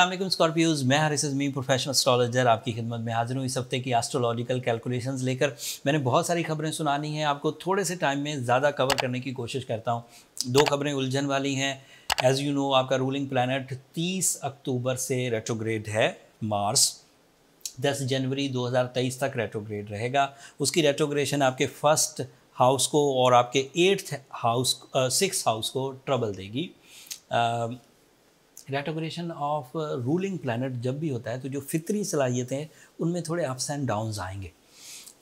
Aslam Scorpios मैं हरिसज मी professional astrologer आपकी खिदमत में हाजिर हूँ इस हफ्ते की एस्ट्रोलॉजिकल कैलकुलेशंस लेकर मैंने बहुत सारी खबरें सुनानी हैं आपको थोड़े से टाइम में ज़्यादा कवर करने की कोशिश करता हूँ दो खबरें उलझन वाली हैं एज़ यू नो आपका रूलिंग प्लानट 30 अक्टूबर से रेट्रोग्रेड है मार्स 10 जनवरी 2023 तक रेट्रोग्रेड रहेगा उसकी रेट्रोग्रेशन आपके फर्स्ट हाउस को और आपके एट्थ हाउस सिक्स हाउस को ट्रबल देगी uh, retrogression of ruling planet जब भी होता है तो जो फितरी सलाहियतें उनमें थोड़े अप्स एंड डाउनस आएंगे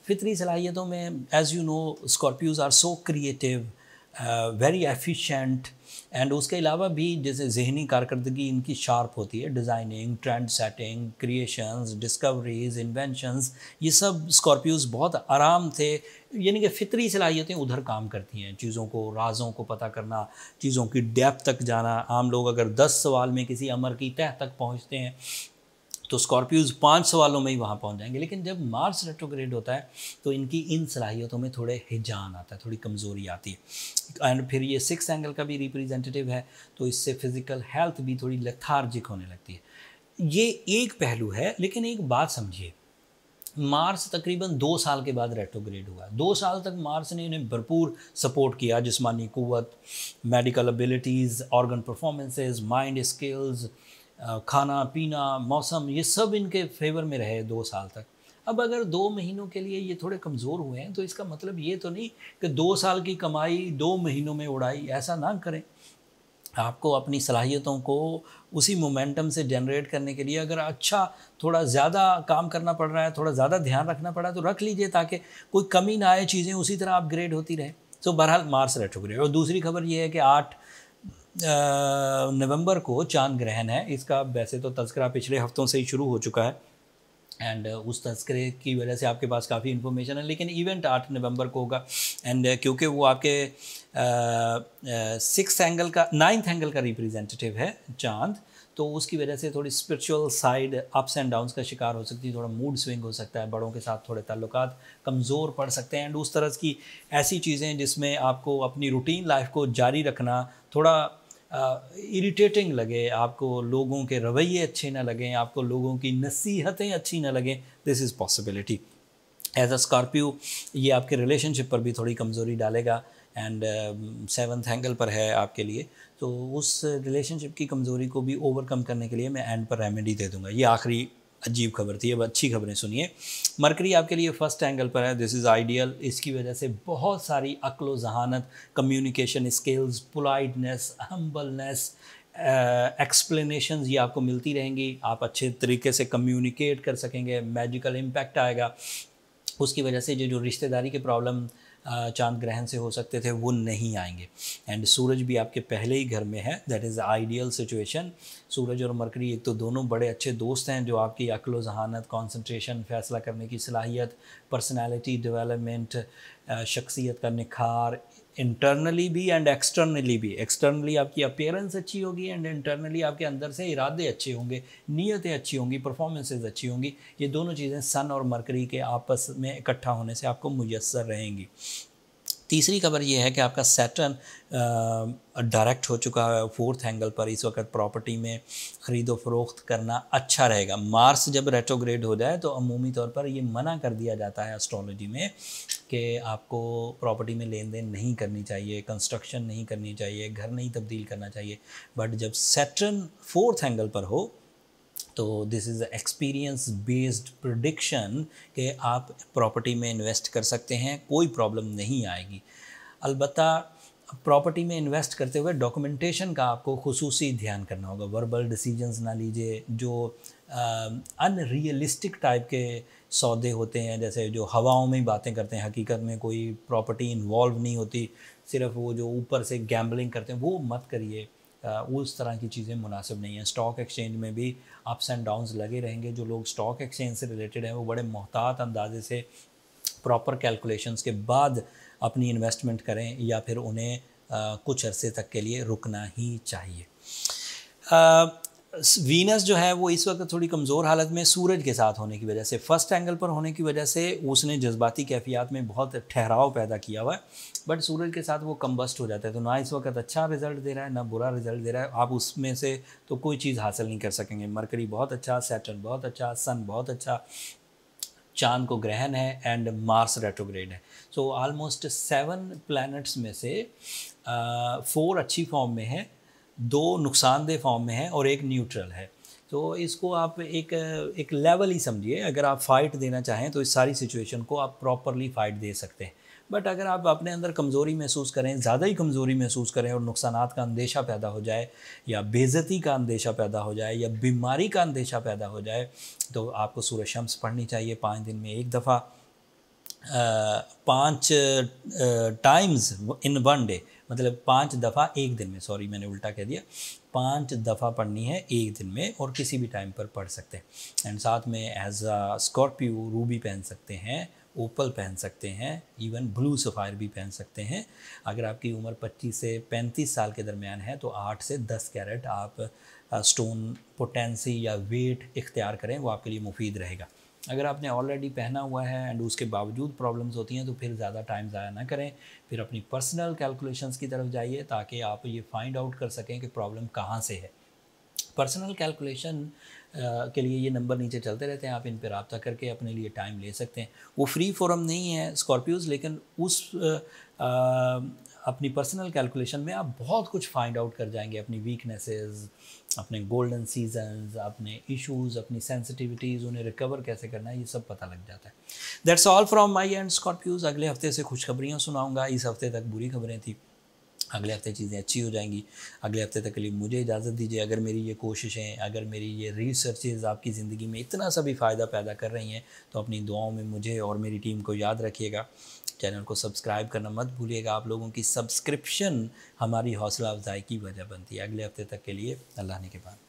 फितरी सलाहियतों में as you know Scorpios are so creative very efficient and उसके अलावा भी जैसे जहनी कारकर्दगी इनकी शार्प होती है designing trend setting creations discoveries inventions ये सब स्कॉर्पियोज बहुत आराम से यानी कि फितरी सलाहियतें उधर काम करती हैं चीज़ों को राजों को पता करना चीज़ों की डेप तक जाना आम लोग अगर दस सवाल में किसी अमर की तह तक पहुँचते हैं तो स्कॉर्पियोज पाँच सवालों में ही वहाँ पहुँच जाएंगे लेकिन जब मार्स रेट्रोग्रेड होता है तो इनकी इन सलाहियतों में थोड़े हिजान आता है थोड़ी कमज़ोरी आती है एंड फिर ये सिक्स एंगल का भी रिप्रेजेंटेटिव है तो इससे फिज़िकल हेल्थ भी थोड़ी लथार्जिक होने लगती है ये एक पहलू है लेकिन एक बात समझिए मार्स तकरीबन दो साल के बाद रेट्रोग्रेड हुआ दो साल तक मार्स ने इन्हें भरपूर सपोर्ट किया जिसमानी कुत medical abilities organ performances mind skills खाना पीना मौसम ये सब इनके फेवर में रहे दो साल तक अब अगर दो महीनों के लिए ये थोड़े कमज़ोर हुए हैं तो इसका मतलब ये तो नहीं कि दो साल की कमाई दो महीनों में उड़ाई ऐसा ना करें आपको अपनी सलाहियतों को उसी मोमेंटम से जनरेट करने के लिए अगर अच्छा थोड़ा ज़्यादा काम करना पड़ रहा है थोड़ा ज़्यादा ध्यान रखना पड़ा है तो रख लीजिए ताकि कोई कमी ना आए चीज़ें उसी तरह अपग्रेड होती रहे तो बहरहाल मार्स रेट्रोग्रेड और दूसरी खबर ये है कि आठ नवंबर को चांद ग्रहण है इसका वैसे तो तस्करा पिछले हफ्तों से ही शुरू हो चुका है एंड उस तस्करे की वजह से आपके पास काफ़ी इन्फॉर्मेशन है लेकिन इवेंट आठ नवंबर को होगा एंड क्योंकि वो आपके सिक्स एंगल का नाइन्थ एंगल का रिप्रेजेंटेटिव है चांद तो उसकी वजह से थोड़ी spiritual side ups and downs का शिकार हो सकती है थोड़ा मूड स्विंग हो सकता है बड़ों के साथ थोड़े ताल्लुक कमज़ोर पड़ सकते हैं एंड उस तरह की ऐसी चीज़ें जिसमें आपको अपनी रूटीन लाइफ को जारी रखना थोड़ा इरिटेटिंग लगे आपको लोगों के रवैये अच्छे ना लगें आपको लोगों की नसीहतें अच्छी ना लगें this is possibility as a Scorpio ये आपके रिलेशनशिप पर भी थोड़ी कमज़ोरी डालेगा एंड सेवन्थ एंगल पर है आपके लिए तो उस रिलेशनशिप की कमज़ोरी को भी ओवरकम करने के लिए मैं एंड पर रेमेडी दे दूँगा ये आखिरी अजीब खबर थी अब अच्छी खबरें सुनिए मरकरी आपके लिए फर्स्ट एंगल पर है दिस इज़ आइडियल इसकी वजह से बहुत सारी अक्ल जहानत communication skills politeness humbleness explanation ये आपको मिलती रहेंगी आप अच्छे तरीके से कम्युनिकेट कर सकेंगे मैजिकल इम्पैक्ट आएगा उसकी वजह से जो जो रिश्तेदारी के प्रॉब्लम चांद ग्रहण से हो सकते थे वो नहीं आएंगे एंड सूरज भी आपके पहले ही घर में है दैट इज़ आइडियल सिचुएशन सूरज और मरकरी एक तो दोनों बड़े अच्छे दोस्त हैं जो आपकी अकलो जहानत कॉन्सनट्रेशन फैसला करने की सलाहियत पर्सनैलिटी डिवेलपमेंट शख्सियत का निखार इंटरनली भी एंड एक्सटर्नली भी एक्सटर्नली आपकी अपेयरेंस अच्छी होगी एंड इंटरनली आपके अंदर से इरादे अच्छे होंगे नीयतें अच्छी होंगी परफॉर्मेंसेज अच्छी होंगी ये दोनों चीज़ें सन और मरकरी के आपस में इकट्ठा होने से आपको मुयसर रहेंगी तीसरी खबर ये है कि आपका सैटर्न डायरेक्ट हो चुका है फोर्थ एंगल पर इस वक्त प्रॉपर्टी में ख़रीदो फरोख्त करना अच्छा रहेगा मार्स जब रेट्रोग्रेड हो जाए तो अमूमी तौर पर ये मना कर दिया जाता है एस्ट्रोलॉजी में कि आपको प्रॉपर्टी में लेन देन नहीं करनी चाहिए कंस्ट्रक्शन नहीं करनी चाहिए घर नहीं तब्दील करना चाहिए बट जब सेटर्न फोर्थ एंगल पर हो तो this is experience based prediction कि आप प्रॉपर्टी में इन्वेस्ट कर सकते हैं कोई प्रॉब्लम नहीं आएगी अलबत् प्रॉपर्टी में इन्वेस्ट करते हुए डॉक्यूमेंटेशन का आपको खसूसी ध्यान करना होगा वर्बल डिसीजंस ना लीजिए जो अनरियलिस्टिक टाइप के सौदे होते हैं जैसे जो हवाओं में ही बातें करते हैं हकीकत में कोई प्रॉपर्टी इन्वॉल्व नहीं होती सिर्फ वो जो ऊपर से गैम्बलिंग करते हैं वो मत करिए उस तरह की चीज़ें मुनासिब नहीं हैं स्टॉक एक्सचेंज में भी अप्स एंड डाउन्स लगे रहेंगे जो लोग स्टॉक एक्सचेंज से रिलेटेड हैं वो बड़े मोहतात अंदाजे से प्रॉपर कैलकुलेशंस के बाद अपनी इन्वेस्टमेंट करें या फिर उन्हें आ, कुछ अरसे तक के लिए रुकना ही चाहिए आ, वीनस जो है वो इस वक्त थोड़ी कमज़ोर हालत में सूरज के साथ होने की वजह से फर्स्ट एंगल पर होने की वजह से उसने जज्बाती कैफियात में बहुत ठहराव पैदा किया हुआ है बट सूरज के साथ वो कम्बस्ट हो जाता है तो ना इस वक्त अच्छा रिजल्ट दे रहा है ना बुरा रिजल्ट दे रहा है आप उसमें से तो कोई चीज़ हासिल नहीं कर सकेंगे मरकरी बहुत अच्छा सैटर्न बहुत अच्छा सन बहुत अच्छा चांद को ग्रहण है एंड मार्स रेट्रोग्रेड है सो ऑलमोस्ट सेवन प्लैनेट्स में से फोर uh, अच्छी फॉर्म में है दो नुकसानदेह फॉर्म में है और एक न्यूट्रल है तो इसको आप एक एक लेवल ही समझिए अगर आप फाइट देना चाहें तो इस सारी सिचुएशन को आप प्रॉपरली फाइट दे सकते हैं बट अगर आप अपने अंदर कमज़ोरी महसूस करें ज़्यादा ही कमज़ोरी महसूस करें और नुकसान का अंदेशा पैदा हो जाए या बेज़ती का अंदेशा पैदा हो जाए या बीमारी का अंदेशा पैदा हो जाए तो आपको सूर्य शम्स पढ़नी चाहिए पाँच दिन में एक दफ़ा पाँच टाइम्स इन वन डे मतलब पाँच दफ़ा एक दिन में सॉरी मैंने उल्टा कह दिया पाँच दफ़ा पढ़नी है एक दिन में और किसी भी टाइम पर पढ़ सकते हैं एंड साथ में एज अ स्कॉर्पियो रूबी पहन सकते हैं ओपल पहन सकते हैं इवन ब्लू सफ़ायर भी पहन सकते हैं अगर आपकी उम्र 25 से 35 साल के दरमियान है तो 8 से 10 कैरेट आप स्टोन पोटेंसी या वेट इख्तियार करें वो आपके लिए मुफीद रहेगा अगर आपने ऑलरेडी पहना हुआ है एंड उसके बावजूद प्रॉब्लम्स होती हैं तो फिर ज़्यादा टाइम ज़ाया ना करें फिर अपनी पर्सनल कैलकुलेशंस की तरफ जाइए ताकि आप ये फाइंड आउट कर सकें कि प्रॉब्लम कहाँ से है पर्सनल कैलकुलेशन के लिए ये नंबर नीचे चलते रहते हैं आप इन पर रबता करके अपने लिए टाइम ले सकते हैं वो फ्री फॉरम नहीं है स्कॉर्पियोज़ लेकिन उस आ, अपनी पर्सनल कैलकुलेशन में आप बहुत कुछ फाइंड आउट कर जाएंगे अपनी वीकनेसेस अपने गोल्डन सीजन्स अपने इश्यूज अपनी सेंसिटिविटीज़ उन्हें रिकवर कैसे करना है ये सब पता लग जाता है that's all from my end Scorpios अगले हफ्ते से खुश खबरियाँ सुनाऊँगा इस हफ्ते तक बुरी खबरें थी अगले हफ्ते चीज़ें अच्छी हो जाएंगी अगले हफ्ते तक के लिए मुझे इजाज़त दीजिए अगर मेरी ये कोशिशें अगर मेरी ये रिसर्चेज़ आपकी ज़िंदगी में इतना सा भी फ़ायदा पैदा कर रही हैं तो अपनी दुआओं में मुझे और मेरी टीम को याद रखिएगा चैनल को सब्सक्राइब करना मत भूलिएगा आप लोगों की सब्सक्रिप्शन हमारी हौसला अफजाई की वजह बनती है अगले हफ्ते तक के लिए अल्लाह ने के बाद